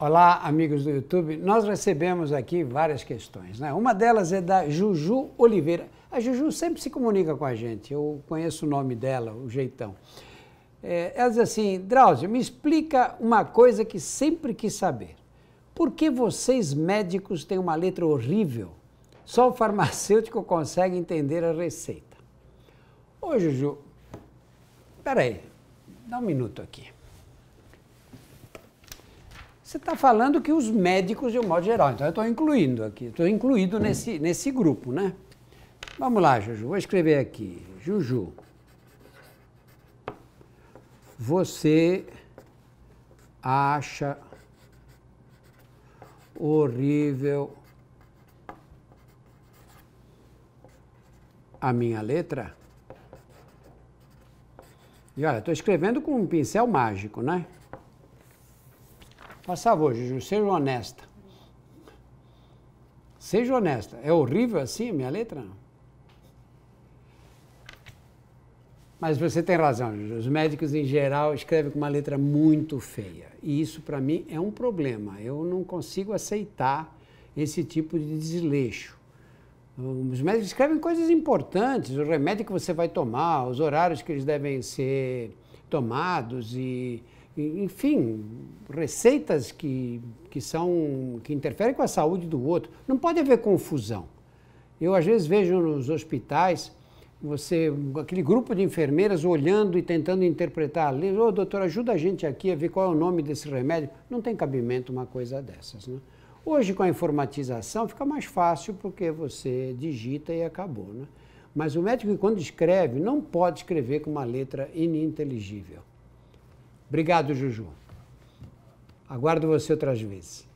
Olá, amigos do YouTube. Nós recebemos aqui várias questões. Né? Uma delas é da Juju Oliveira. A Juju sempre se comunica com a gente. Eu conheço o nome dela, o jeitão. É, ela diz assim: Drauzio, me explica uma coisa que sempre quis saber. Por que vocês médicos têm uma letra horrível? Só o farmacêutico consegue entender a receita. Ô, Juju, peraí, dá um minuto aqui. Você está falando que os médicos, de um modo geral, então eu estou incluindo aqui, estou incluído nesse, nesse grupo, né? Vamos lá, Juju, vou escrever aqui. Juju, você acha horrível a minha letra? E olha, estou escrevendo com um pincel mágico, né? Faz favor, Juju, seja honesta. Seja honesta. É horrível assim a minha letra? Não. Mas você tem razão, Juju. os médicos em geral escrevem com uma letra muito feia. E isso para mim é um problema. Eu não consigo aceitar esse tipo de desleixo. Os médicos escrevem coisas importantes, o remédio que você vai tomar, os horários que eles devem ser tomados e enfim, receitas que, que são que interferem com a saúde do outro. Não pode haver confusão. Eu às vezes vejo nos hospitais você aquele grupo de enfermeiras olhando e tentando interpretar a Ô, oh, doutor, ajuda a gente aqui a ver qual é o nome desse remédio. Não tem cabimento uma coisa dessas, né? Hoje, com a informatização, fica mais fácil porque você digita e acabou, né? Mas o médico, quando escreve, não pode escrever com uma letra ininteligível. Obrigado, Juju. Aguardo você outras vezes.